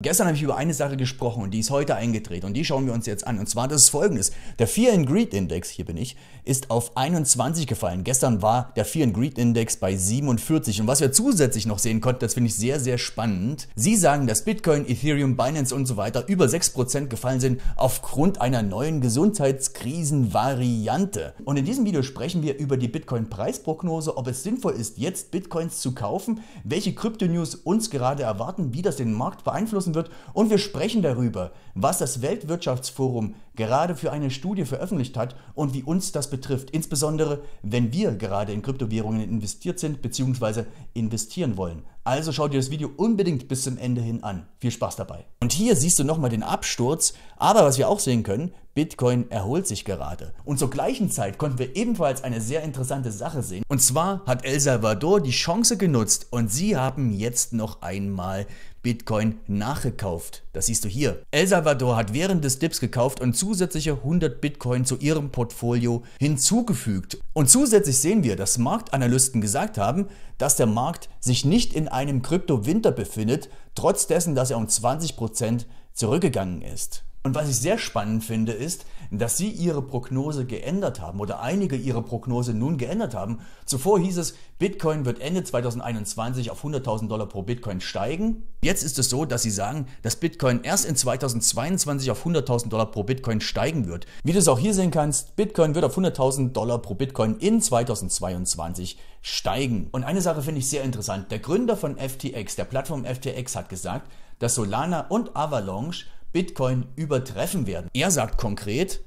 Gestern habe ich über eine Sache gesprochen und die ist heute eingetreten und die schauen wir uns jetzt an. Und zwar das ist folgendes. Der Fear and Greed Index, hier bin ich, ist auf 21 gefallen. Gestern war der Fear and Greed Index bei 47. Und was wir zusätzlich noch sehen konnten, das finde ich sehr, sehr spannend. Sie sagen, dass Bitcoin, Ethereum, Binance und so weiter über 6% gefallen sind aufgrund einer neuen Gesundheitskrisenvariante. Und in diesem Video sprechen wir über die Bitcoin-Preisprognose, ob es sinnvoll ist, jetzt Bitcoins zu kaufen, welche Krypto-News uns gerade erwarten, wie das den Markt beeinflussen angestoßen wird. Und wir sprechen darüber, was das Weltwirtschaftsforum gerade für eine Studie veröffentlicht hat und wie uns das betrifft. Insbesondere, wenn wir gerade in Kryptowährungen investiert sind bzw. investieren wollen. Also schau dir das Video unbedingt bis zum Ende hin an. Viel Spaß dabei. Und hier siehst du nochmal den Absturz, aber was wir auch sehen können, Bitcoin erholt sich gerade. Und zur gleichen Zeit konnten wir ebenfalls eine sehr interessante Sache sehen. Und zwar hat El Salvador die Chance genutzt und sie haben jetzt noch einmal Bitcoin nachgekauft. Das siehst du hier. El Salvador hat während des Dips gekauft und zusätzliche 100 Bitcoin zu ihrem Portfolio hinzugefügt. Und zusätzlich sehen wir, dass Marktanalysten gesagt haben, dass der Markt sich nicht in einem Kryptowinter befindet, trotz dessen, dass er um 20% zurückgegangen ist. Und was ich sehr spannend finde, ist, dass sie ihre Prognose geändert haben oder einige ihre Prognose nun geändert haben. Zuvor hieß es, Bitcoin wird Ende 2021 auf 100.000 Dollar pro Bitcoin steigen. Jetzt ist es so, dass sie sagen, dass Bitcoin erst in 2022 auf 100.000 Dollar pro Bitcoin steigen wird. Wie du es auch hier sehen kannst, Bitcoin wird auf 100.000 Dollar pro Bitcoin in 2022 steigen. Und eine Sache finde ich sehr interessant. Der Gründer von FTX, der Plattform FTX, hat gesagt, dass Solana und Avalanche Bitcoin übertreffen werden. Er sagt konkret,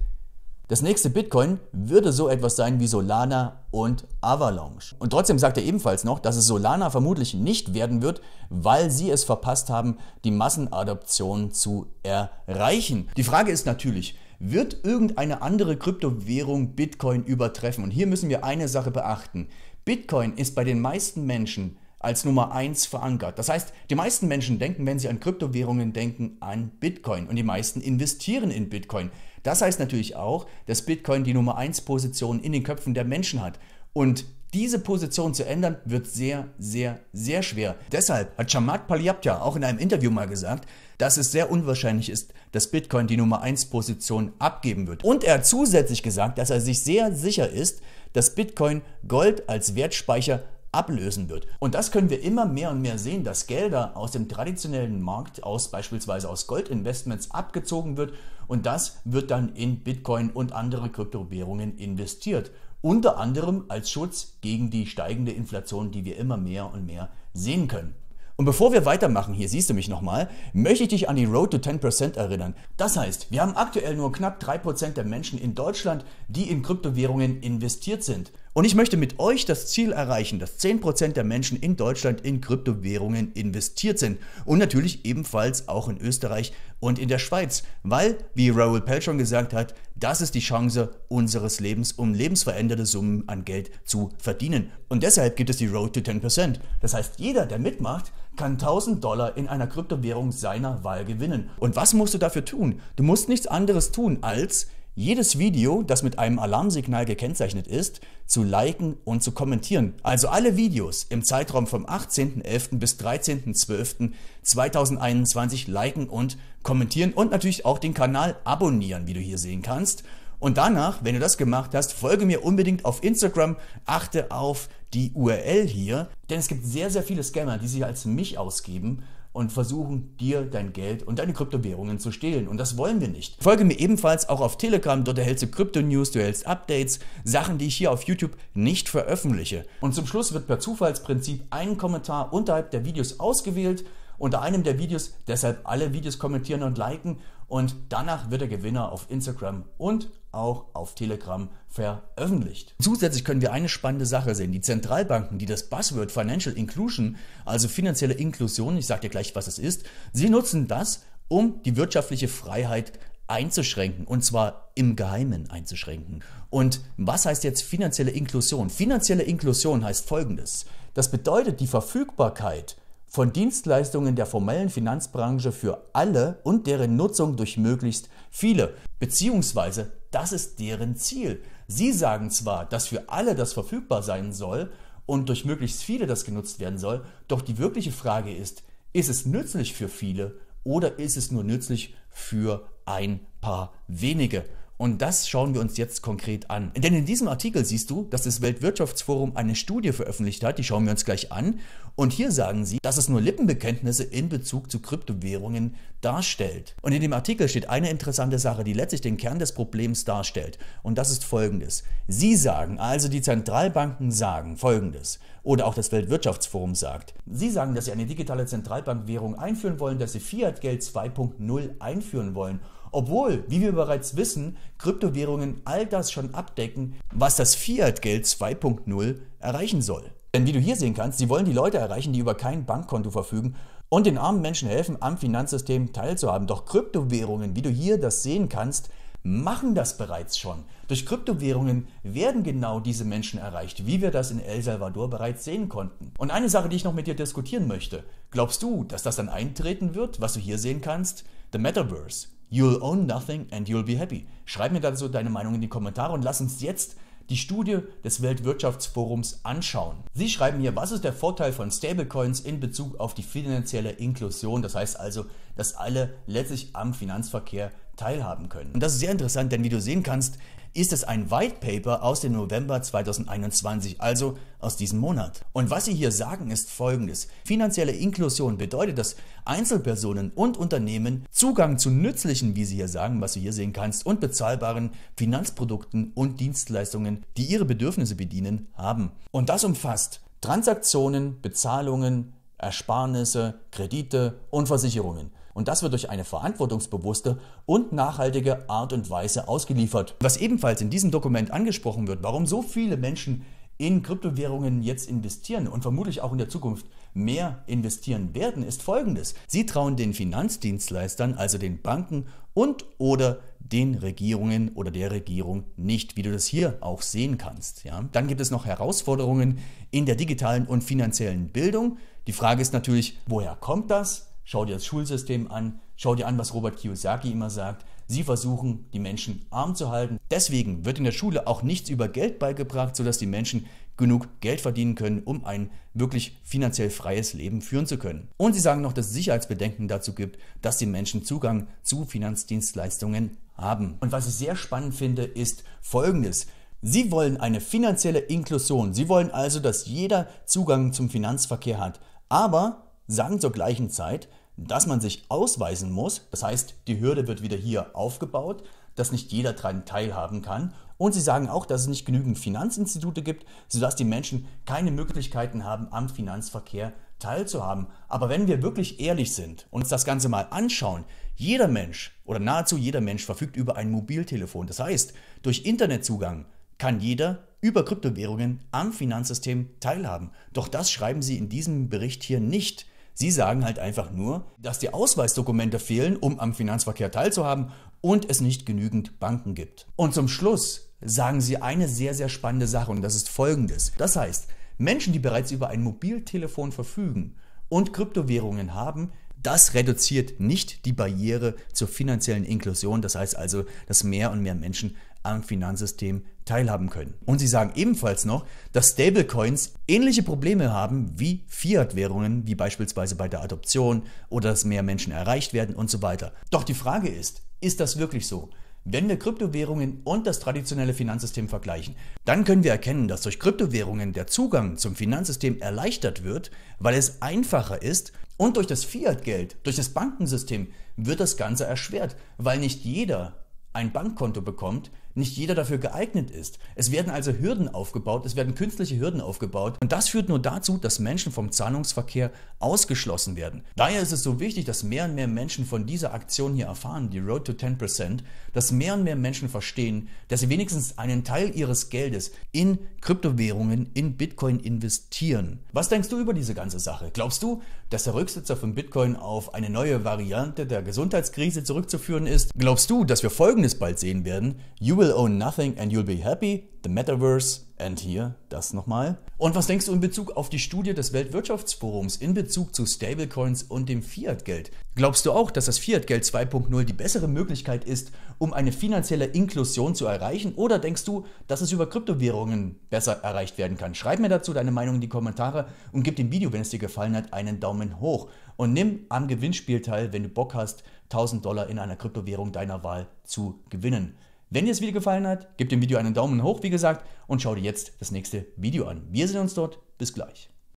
das nächste Bitcoin würde so etwas sein wie Solana und Avalanche. Und trotzdem sagt er ebenfalls noch, dass es Solana vermutlich nicht werden wird, weil sie es verpasst haben, die Massenadoption zu erreichen. Die Frage ist natürlich, wird irgendeine andere Kryptowährung Bitcoin übertreffen? Und hier müssen wir eine Sache beachten. Bitcoin ist bei den meisten Menschen als Nummer 1 verankert. Das heißt, die meisten Menschen denken, wenn sie an Kryptowährungen denken, an Bitcoin und die meisten investieren in Bitcoin. Das heißt natürlich auch, dass Bitcoin die Nummer 1 Position in den Köpfen der Menschen hat und diese Position zu ändern wird sehr, sehr, sehr schwer. Deshalb hat Chamat Palihaptia auch in einem Interview mal gesagt, dass es sehr unwahrscheinlich ist, dass Bitcoin die Nummer 1 Position abgeben wird. Und er hat zusätzlich gesagt, dass er sich sehr sicher ist, dass Bitcoin Gold als Wertspeicher ablösen wird. Und das können wir immer mehr und mehr sehen, dass Gelder aus dem traditionellen Markt, aus beispielsweise aus Goldinvestments abgezogen wird und das wird dann in Bitcoin und andere Kryptowährungen investiert. Unter anderem als Schutz gegen die steigende Inflation, die wir immer mehr und mehr sehen können. Und bevor wir weitermachen, hier siehst du mich nochmal, möchte ich dich an die Road to 10% erinnern. Das heißt, wir haben aktuell nur knapp 3% der Menschen in Deutschland, die in Kryptowährungen investiert sind. Und ich möchte mit euch das Ziel erreichen, dass 10% der Menschen in Deutschland in Kryptowährungen investiert sind. Und natürlich ebenfalls auch in Österreich und in der Schweiz. Weil, wie Raoul Pell schon gesagt hat, das ist die Chance unseres Lebens, um lebensveränderte Summen an Geld zu verdienen. Und deshalb gibt es die Road to 10%. Das heißt, jeder, der mitmacht, kann 1000 Dollar in einer Kryptowährung seiner Wahl gewinnen. Und was musst du dafür tun? Du musst nichts anderes tun, als jedes Video, das mit einem Alarmsignal gekennzeichnet ist, zu liken und zu kommentieren. Also alle Videos im Zeitraum vom 18.11. bis 13.12.2021 liken und kommentieren und natürlich auch den Kanal abonnieren, wie du hier sehen kannst. Und danach, wenn du das gemacht hast, folge mir unbedingt auf Instagram, achte auf die URL hier, denn es gibt sehr, sehr viele Scammer, die sich als mich ausgeben und versuchen dir dein Geld und deine Kryptowährungen zu stehlen. Und das wollen wir nicht. Folge mir ebenfalls auch auf Telegram, dort erhältst du Krypto-News, du erhältst Updates, Sachen, die ich hier auf YouTube nicht veröffentliche. Und zum Schluss wird per Zufallsprinzip ein Kommentar unterhalb der Videos ausgewählt unter einem der Videos, deshalb alle Videos kommentieren und liken und danach wird der Gewinner auf Instagram und auch auf Telegram veröffentlicht. Zusätzlich können wir eine spannende Sache sehen. Die Zentralbanken, die das Buzzword Financial Inclusion, also finanzielle Inklusion, ich sage dir gleich, was es ist, sie nutzen das, um die wirtschaftliche Freiheit einzuschränken und zwar im Geheimen einzuschränken. Und was heißt jetzt finanzielle Inklusion? Finanzielle Inklusion heißt folgendes. Das bedeutet die Verfügbarkeit von Dienstleistungen der formellen Finanzbranche für alle und deren Nutzung durch möglichst viele. Beziehungsweise, das ist deren Ziel. Sie sagen zwar, dass für alle das verfügbar sein soll und durch möglichst viele das genutzt werden soll, doch die wirkliche Frage ist, ist es nützlich für viele oder ist es nur nützlich für ein paar wenige? Und das schauen wir uns jetzt konkret an. Denn in diesem Artikel siehst du, dass das Weltwirtschaftsforum eine Studie veröffentlicht hat, die schauen wir uns gleich an. Und hier sagen sie, dass es nur Lippenbekenntnisse in Bezug zu Kryptowährungen darstellt. Und in dem Artikel steht eine interessante Sache, die letztlich den Kern des Problems darstellt. Und das ist folgendes. Sie sagen, also die Zentralbanken sagen folgendes. Oder auch das Weltwirtschaftsforum sagt. Sie sagen, dass sie eine digitale Zentralbankwährung einführen wollen, dass sie Fiat-Geld 2.0 einführen wollen obwohl, wie wir bereits wissen, Kryptowährungen all das schon abdecken, was das Fiat-Geld 2.0 erreichen soll. Denn wie du hier sehen kannst, sie wollen die Leute erreichen, die über kein Bankkonto verfügen und den armen Menschen helfen, am Finanzsystem teilzuhaben. Doch Kryptowährungen, wie du hier das sehen kannst, machen das bereits schon. Durch Kryptowährungen werden genau diese Menschen erreicht, wie wir das in El Salvador bereits sehen konnten. Und eine Sache, die ich noch mit dir diskutieren möchte. Glaubst du, dass das dann eintreten wird, was du hier sehen kannst? The Metaverse. You'll own nothing and you'll be happy. Schreib mir dazu deine Meinung in die Kommentare und lass uns jetzt die Studie des Weltwirtschaftsforums anschauen. Sie schreiben hier, was ist der Vorteil von Stablecoins in Bezug auf die finanzielle Inklusion, das heißt also, dass alle letztlich am Finanzverkehr teilhaben können. Und das ist sehr interessant, denn wie du sehen kannst, ist es ein White Paper aus dem November 2021, also aus diesem Monat. Und was sie hier sagen ist folgendes. Finanzielle Inklusion bedeutet, dass Einzelpersonen und Unternehmen Zugang zu nützlichen, wie sie hier sagen, was du hier sehen kannst, und bezahlbaren Finanzprodukten und Dienstleistungen, die ihre Bedürfnisse bedienen, haben. Und das umfasst Transaktionen, Bezahlungen, Ersparnisse, Kredite und Versicherungen. Und das wird durch eine verantwortungsbewusste und nachhaltige Art und Weise ausgeliefert. Was ebenfalls in diesem Dokument angesprochen wird, warum so viele Menschen in Kryptowährungen jetzt investieren und vermutlich auch in der Zukunft mehr investieren werden, ist folgendes. Sie trauen den Finanzdienstleistern, also den Banken und oder den Regierungen oder der Regierung nicht, wie du das hier auch sehen kannst. Ja? Dann gibt es noch Herausforderungen in der digitalen und finanziellen Bildung. Die Frage ist natürlich, woher kommt das? schau dir das Schulsystem an, schau dir an, was Robert Kiyosaki immer sagt. Sie versuchen, die Menschen arm zu halten. Deswegen wird in der Schule auch nichts über Geld beigebracht, sodass die Menschen genug Geld verdienen können, um ein wirklich finanziell freies Leben führen zu können. Und sie sagen noch, dass es Sicherheitsbedenken dazu gibt, dass die Menschen Zugang zu Finanzdienstleistungen haben. Und was ich sehr spannend finde, ist Folgendes. Sie wollen eine finanzielle Inklusion. Sie wollen also, dass jeder Zugang zum Finanzverkehr hat. Aber sagen zur gleichen Zeit, dass man sich ausweisen muss. Das heißt, die Hürde wird wieder hier aufgebaut, dass nicht jeder daran teilhaben kann. Und sie sagen auch, dass es nicht genügend Finanzinstitute gibt, sodass die Menschen keine Möglichkeiten haben, am Finanzverkehr teilzuhaben. Aber wenn wir wirklich ehrlich sind, und uns das Ganze mal anschauen, jeder Mensch oder nahezu jeder Mensch verfügt über ein Mobiltelefon. Das heißt, durch Internetzugang kann jeder über Kryptowährungen am Finanzsystem teilhaben. Doch das schreiben sie in diesem Bericht hier nicht. Sie sagen halt einfach nur, dass die Ausweisdokumente fehlen, um am Finanzverkehr teilzuhaben und es nicht genügend Banken gibt. Und zum Schluss sagen Sie eine sehr, sehr spannende Sache und das ist folgendes. Das heißt, Menschen, die bereits über ein Mobiltelefon verfügen und Kryptowährungen haben, das reduziert nicht die Barriere zur finanziellen Inklusion. Das heißt also, dass mehr und mehr Menschen am Finanzsystem teilhaben können. Und sie sagen ebenfalls noch, dass Stablecoins ähnliche Probleme haben wie Fiat-Währungen, wie beispielsweise bei der Adoption oder dass mehr Menschen erreicht werden und so weiter. Doch die Frage ist, ist das wirklich so? Wenn wir Kryptowährungen und das traditionelle Finanzsystem vergleichen, dann können wir erkennen, dass durch Kryptowährungen der Zugang zum Finanzsystem erleichtert wird, weil es einfacher ist und durch das Fiat-Geld, durch das Bankensystem wird das Ganze erschwert, weil nicht jeder ein Bankkonto bekommt, nicht jeder dafür geeignet ist. Es werden also Hürden aufgebaut, es werden künstliche Hürden aufgebaut und das führt nur dazu, dass Menschen vom Zahlungsverkehr ausgeschlossen werden. Daher ist es so wichtig, dass mehr und mehr Menschen von dieser Aktion hier erfahren, die Road to 10%, dass mehr und mehr Menschen verstehen, dass sie wenigstens einen Teil ihres Geldes in Kryptowährungen, in Bitcoin investieren. Was denkst du über diese ganze Sache? Glaubst du, dass der Rücksitzer von Bitcoin auf eine neue Variante der Gesundheitskrise zurückzuführen ist? Glaubst du, dass wir Folgendes bald sehen werden? You will own nothing and you'll be happy, the metaverse and hier das nochmal. Und was denkst du in Bezug auf die Studie des Weltwirtschaftsforums in Bezug zu Stablecoins und dem Fiatgeld? Glaubst du auch, dass das Fiatgeld 2.0 die bessere Möglichkeit ist, um eine finanzielle Inklusion zu erreichen? Oder denkst du, dass es über Kryptowährungen besser erreicht werden kann? Schreib mir dazu deine Meinung in die Kommentare und gib dem Video, wenn es dir gefallen hat, einen Daumen hoch. Und nimm am Gewinnspiel teil, wenn du Bock hast, 1000 Dollar in einer Kryptowährung deiner Wahl zu gewinnen. Wenn dir das Video gefallen hat, gib dem Video einen Daumen hoch, wie gesagt, und schau dir jetzt das nächste Video an. Wir sehen uns dort. Bis gleich.